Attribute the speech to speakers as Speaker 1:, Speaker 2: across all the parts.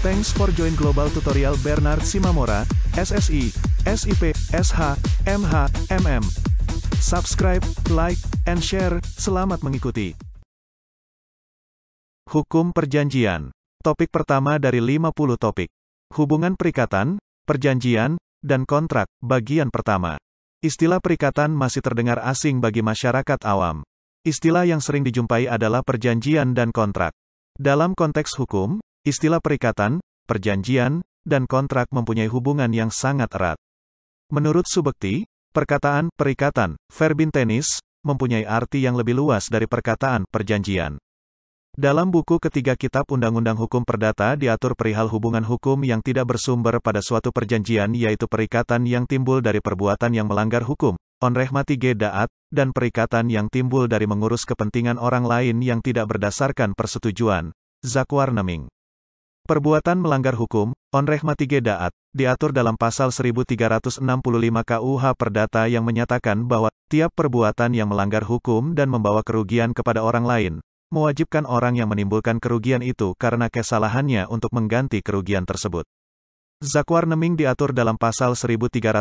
Speaker 1: Thanks for join Global Tutorial Bernard Simamora, SSI, SIP, SH, MH, MM. Subscribe, like, and share. Selamat mengikuti. Hukum Perjanjian Topik pertama dari 50 topik. Hubungan perikatan, perjanjian, dan kontrak, bagian pertama. Istilah perikatan masih terdengar asing bagi masyarakat awam. Istilah yang sering dijumpai adalah perjanjian dan kontrak. Dalam konteks hukum, Istilah perikatan, perjanjian, dan kontrak mempunyai hubungan yang sangat erat. Menurut Subekti, perkataan perikatan, verbin tenis, mempunyai arti yang lebih luas dari perkataan perjanjian. Dalam buku ketiga Kitab Undang-Undang Hukum Perdata diatur perihal hubungan hukum yang tidak bersumber pada suatu perjanjian yaitu perikatan yang timbul dari perbuatan yang melanggar hukum, onrehmati gedaat, dan perikatan yang timbul dari mengurus kepentingan orang lain yang tidak berdasarkan persetujuan. Zakwarneming Perbuatan melanggar hukum, onreh mati gedaat, diatur dalam pasal 1365 KUH Perdata yang menyatakan bahwa tiap perbuatan yang melanggar hukum dan membawa kerugian kepada orang lain, mewajibkan orang yang menimbulkan kerugian itu karena kesalahannya untuk mengganti kerugian tersebut. Zakwar Neming diatur dalam pasal 1354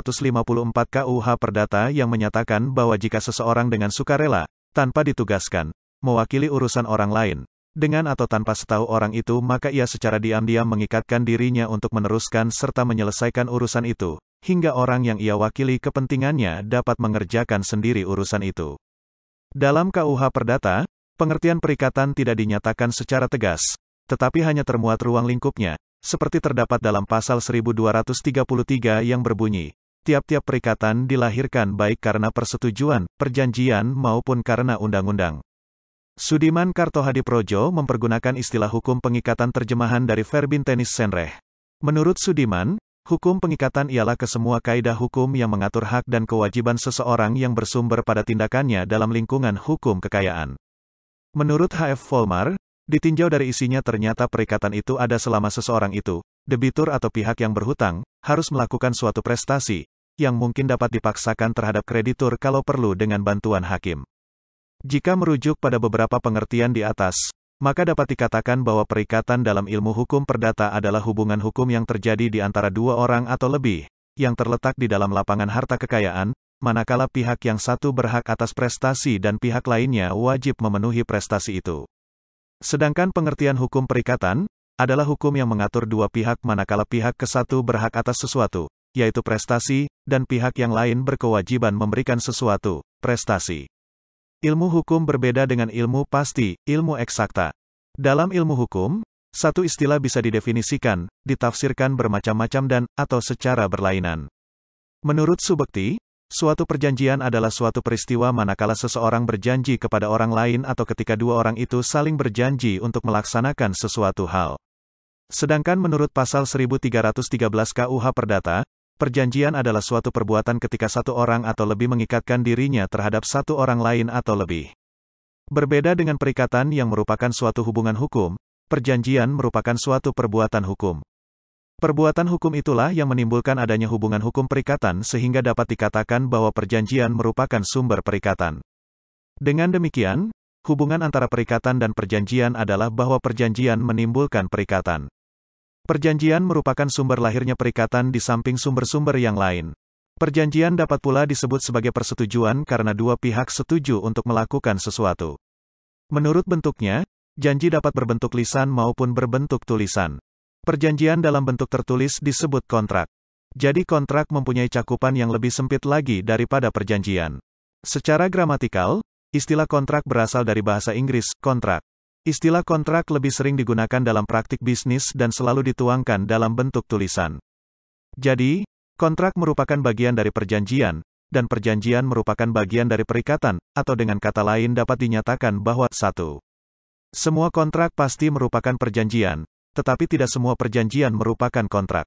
Speaker 1: KUH Perdata yang menyatakan bahwa jika seseorang dengan sukarela, tanpa ditugaskan, mewakili urusan orang lain, dengan atau tanpa setahu orang itu maka ia secara diam-diam mengikatkan dirinya untuk meneruskan serta menyelesaikan urusan itu, hingga orang yang ia wakili kepentingannya dapat mengerjakan sendiri urusan itu. Dalam KUH Perdata, pengertian perikatan tidak dinyatakan secara tegas, tetapi hanya termuat ruang lingkupnya, seperti terdapat dalam pasal 1233 yang berbunyi, tiap-tiap perikatan dilahirkan baik karena persetujuan, perjanjian maupun karena undang-undang. Sudiman Kartohadi Projo mempergunakan istilah hukum pengikatan terjemahan dari Verbin Tenis Senreh. Menurut Sudiman, hukum pengikatan ialah kesemua kaidah hukum yang mengatur hak dan kewajiban seseorang yang bersumber pada tindakannya dalam lingkungan hukum kekayaan. Menurut HF Volmar, ditinjau dari isinya ternyata perikatan itu ada selama seseorang itu, debitur atau pihak yang berhutang, harus melakukan suatu prestasi, yang mungkin dapat dipaksakan terhadap kreditur kalau perlu dengan bantuan hakim. Jika merujuk pada beberapa pengertian di atas, maka dapat dikatakan bahwa perikatan dalam ilmu hukum perdata adalah hubungan hukum yang terjadi di antara dua orang atau lebih, yang terletak di dalam lapangan harta kekayaan, manakala pihak yang satu berhak atas prestasi dan pihak lainnya wajib memenuhi prestasi itu. Sedangkan pengertian hukum perikatan, adalah hukum yang mengatur dua pihak manakala pihak ke satu berhak atas sesuatu, yaitu prestasi, dan pihak yang lain berkewajiban memberikan sesuatu, prestasi. Ilmu hukum berbeda dengan ilmu pasti, ilmu eksakta. Dalam ilmu hukum, satu istilah bisa didefinisikan, ditafsirkan bermacam-macam dan, atau secara berlainan. Menurut Subekti, suatu perjanjian adalah suatu peristiwa manakala seseorang berjanji kepada orang lain atau ketika dua orang itu saling berjanji untuk melaksanakan sesuatu hal. Sedangkan menurut pasal 1313 KUH Perdata, Perjanjian adalah suatu perbuatan ketika satu orang atau lebih mengikatkan dirinya terhadap satu orang lain atau lebih. Berbeda dengan perikatan yang merupakan suatu hubungan hukum, perjanjian merupakan suatu perbuatan hukum. Perbuatan hukum itulah yang menimbulkan adanya hubungan hukum perikatan sehingga dapat dikatakan bahwa perjanjian merupakan sumber perikatan. Dengan demikian, hubungan antara perikatan dan perjanjian adalah bahwa perjanjian menimbulkan perikatan. Perjanjian merupakan sumber lahirnya perikatan di samping sumber-sumber yang lain. Perjanjian dapat pula disebut sebagai persetujuan karena dua pihak setuju untuk melakukan sesuatu. Menurut bentuknya, janji dapat berbentuk lisan maupun berbentuk tulisan. Perjanjian dalam bentuk tertulis disebut kontrak. Jadi kontrak mempunyai cakupan yang lebih sempit lagi daripada perjanjian. Secara gramatikal, istilah kontrak berasal dari bahasa Inggris, kontrak Istilah kontrak lebih sering digunakan dalam praktik bisnis dan selalu dituangkan dalam bentuk tulisan. Jadi, kontrak merupakan bagian dari perjanjian, dan perjanjian merupakan bagian dari perikatan, atau dengan kata lain dapat dinyatakan bahwa satu. Semua kontrak pasti merupakan perjanjian, tetapi tidak semua perjanjian merupakan kontrak.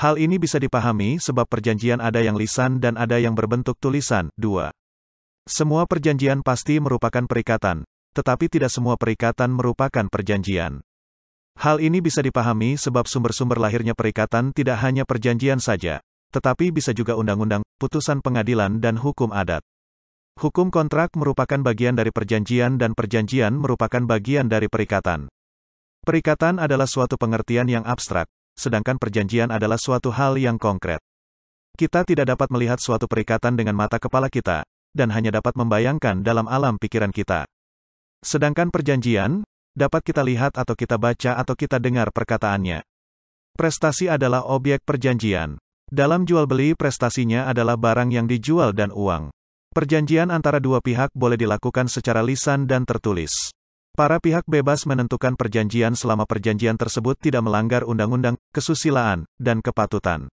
Speaker 1: Hal ini bisa dipahami sebab perjanjian ada yang lisan dan ada yang berbentuk tulisan. 2. Semua perjanjian pasti merupakan perikatan, tetapi tidak semua perikatan merupakan perjanjian. Hal ini bisa dipahami sebab sumber-sumber lahirnya perikatan tidak hanya perjanjian saja, tetapi bisa juga undang-undang, putusan pengadilan dan hukum adat. Hukum kontrak merupakan bagian dari perjanjian dan perjanjian merupakan bagian dari perikatan. Perikatan adalah suatu pengertian yang abstrak, sedangkan perjanjian adalah suatu hal yang konkret. Kita tidak dapat melihat suatu perikatan dengan mata kepala kita, dan hanya dapat membayangkan dalam alam pikiran kita. Sedangkan perjanjian, dapat kita lihat atau kita baca atau kita dengar perkataannya. Prestasi adalah objek perjanjian. Dalam jual beli prestasinya adalah barang yang dijual dan uang. Perjanjian antara dua pihak boleh dilakukan secara lisan dan tertulis. Para pihak bebas menentukan perjanjian selama perjanjian tersebut tidak melanggar undang-undang, kesusilaan, dan kepatutan.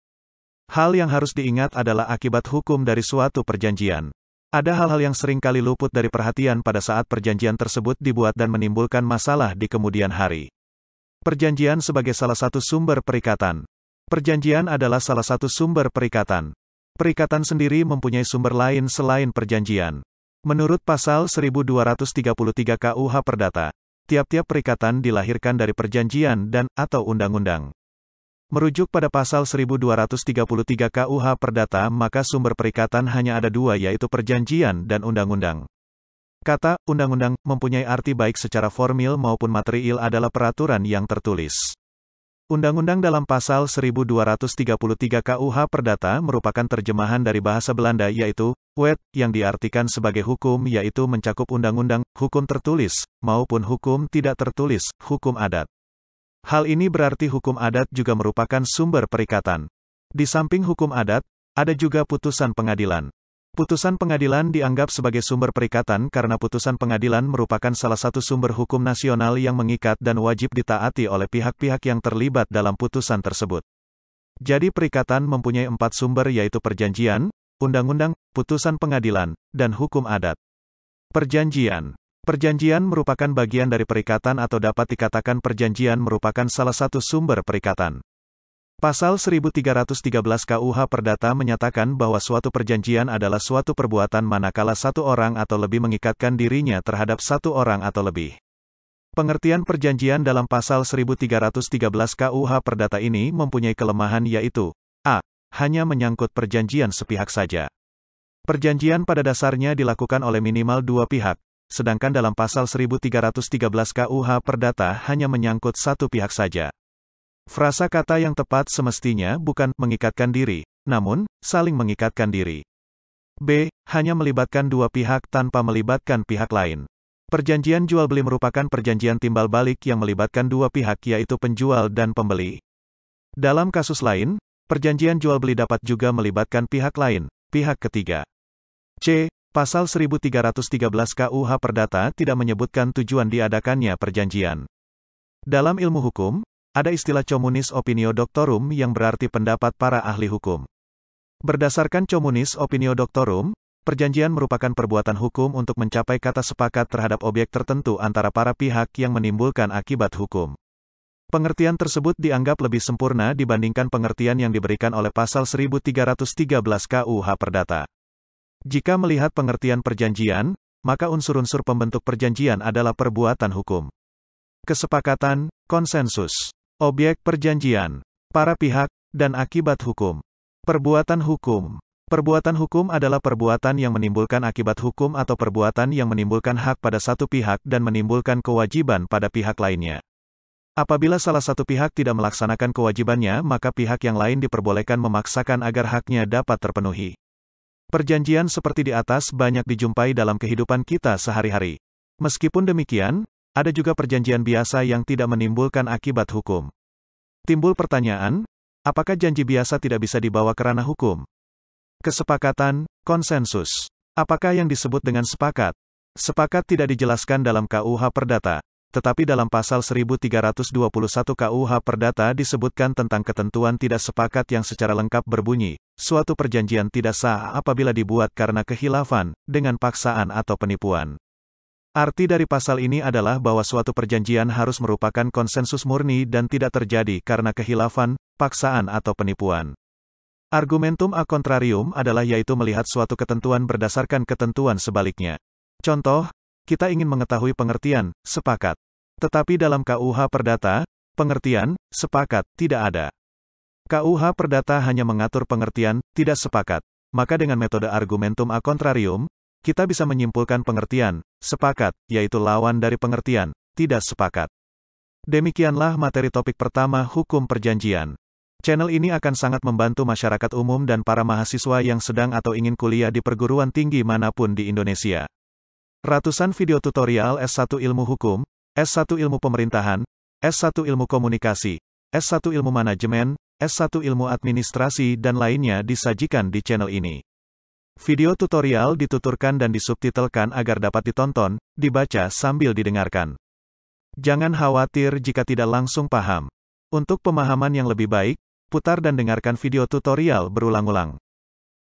Speaker 1: Hal yang harus diingat adalah akibat hukum dari suatu perjanjian. Ada hal-hal yang sering kali luput dari perhatian pada saat perjanjian tersebut dibuat dan menimbulkan masalah di kemudian hari. Perjanjian sebagai salah satu sumber perikatan. Perjanjian adalah salah satu sumber perikatan. Perikatan sendiri mempunyai sumber lain selain perjanjian. Menurut pasal 1233 KUH Perdata, tiap-tiap perikatan dilahirkan dari perjanjian dan atau undang-undang. Merujuk pada pasal 1233 KUH Perdata maka sumber perikatan hanya ada dua yaitu perjanjian dan undang-undang. Kata, undang-undang, mempunyai arti baik secara formil maupun material adalah peraturan yang tertulis. Undang-undang dalam pasal 1233 KUH Perdata merupakan terjemahan dari bahasa Belanda yaitu, wet, yang diartikan sebagai hukum yaitu mencakup undang-undang, hukum tertulis, maupun hukum tidak tertulis, hukum adat. Hal ini berarti hukum adat juga merupakan sumber perikatan. Di samping hukum adat, ada juga putusan pengadilan. Putusan pengadilan dianggap sebagai sumber perikatan karena putusan pengadilan merupakan salah satu sumber hukum nasional yang mengikat dan wajib ditaati oleh pihak-pihak yang terlibat dalam putusan tersebut. Jadi perikatan mempunyai empat sumber yaitu perjanjian, undang-undang, putusan pengadilan, dan hukum adat. Perjanjian Perjanjian merupakan bagian dari perikatan atau dapat dikatakan perjanjian merupakan salah satu sumber perikatan. Pasal 1313 KUH Perdata menyatakan bahwa suatu perjanjian adalah suatu perbuatan manakala satu orang atau lebih mengikatkan dirinya terhadap satu orang atau lebih. Pengertian perjanjian dalam pasal 1313 KUH Perdata ini mempunyai kelemahan yaitu a. hanya menyangkut perjanjian sepihak saja. Perjanjian pada dasarnya dilakukan oleh minimal dua pihak, sedangkan dalam pasal 1313 KUH Perdata hanya menyangkut satu pihak saja. Frasa kata yang tepat semestinya bukan mengikatkan diri, namun saling mengikatkan diri. B. Hanya melibatkan dua pihak tanpa melibatkan pihak lain. Perjanjian jual beli merupakan perjanjian timbal balik yang melibatkan dua pihak yaitu penjual dan pembeli. Dalam kasus lain, perjanjian jual beli dapat juga melibatkan pihak lain, pihak ketiga. C. Pasal 1313 KUH Perdata tidak menyebutkan tujuan diadakannya perjanjian. Dalam ilmu hukum, ada istilah comunis opinio doctorum yang berarti pendapat para ahli hukum. Berdasarkan comunis opinio doctorum, perjanjian merupakan perbuatan hukum untuk mencapai kata sepakat terhadap objek tertentu antara para pihak yang menimbulkan akibat hukum. Pengertian tersebut dianggap lebih sempurna dibandingkan pengertian yang diberikan oleh pasal 1313 KUH Perdata. Jika melihat pengertian perjanjian, maka unsur-unsur pembentuk perjanjian adalah perbuatan hukum. Kesepakatan, konsensus, objek perjanjian, para pihak, dan akibat hukum. Perbuatan hukum Perbuatan hukum adalah perbuatan yang menimbulkan akibat hukum atau perbuatan yang menimbulkan hak pada satu pihak dan menimbulkan kewajiban pada pihak lainnya. Apabila salah satu pihak tidak melaksanakan kewajibannya, maka pihak yang lain diperbolehkan memaksakan agar haknya dapat terpenuhi. Perjanjian seperti di atas banyak dijumpai dalam kehidupan kita sehari-hari. Meskipun demikian, ada juga perjanjian biasa yang tidak menimbulkan akibat hukum. Timbul pertanyaan, apakah janji biasa tidak bisa dibawa ke ranah hukum? Kesepakatan, konsensus. Apakah yang disebut dengan sepakat? Sepakat tidak dijelaskan dalam KUH Perdata. Tetapi dalam pasal 1321 KUH Perdata disebutkan tentang ketentuan tidak sepakat yang secara lengkap berbunyi, suatu perjanjian tidak sah apabila dibuat karena kehilafan, dengan paksaan atau penipuan. Arti dari pasal ini adalah bahwa suatu perjanjian harus merupakan konsensus murni dan tidak terjadi karena kehilafan, paksaan atau penipuan. Argumentum a contrarium adalah yaitu melihat suatu ketentuan berdasarkan ketentuan sebaliknya. Contoh, kita ingin mengetahui pengertian, sepakat. Tetapi dalam KUH Perdata, pengertian, sepakat, tidak ada. KUH Perdata hanya mengatur pengertian, tidak sepakat. Maka dengan metode argumentum a contrarium, kita bisa menyimpulkan pengertian, sepakat, yaitu lawan dari pengertian, tidak sepakat. Demikianlah materi topik pertama hukum perjanjian. Channel ini akan sangat membantu masyarakat umum dan para mahasiswa yang sedang atau ingin kuliah di perguruan tinggi manapun di Indonesia. Ratusan video tutorial S1 Ilmu Hukum, S1 Ilmu Pemerintahan, S1 Ilmu Komunikasi, S1 Ilmu Manajemen, S1 Ilmu Administrasi dan lainnya disajikan di channel ini. Video tutorial dituturkan dan disubtitelkan agar dapat ditonton, dibaca sambil didengarkan. Jangan khawatir jika tidak langsung paham. Untuk pemahaman yang lebih baik, putar dan dengarkan video tutorial berulang-ulang.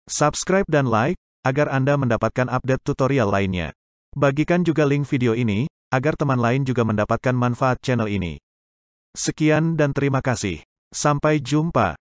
Speaker 1: Subscribe dan like, agar Anda mendapatkan update tutorial lainnya. Bagikan juga link video ini, agar teman lain juga mendapatkan manfaat channel ini. Sekian dan terima kasih. Sampai jumpa.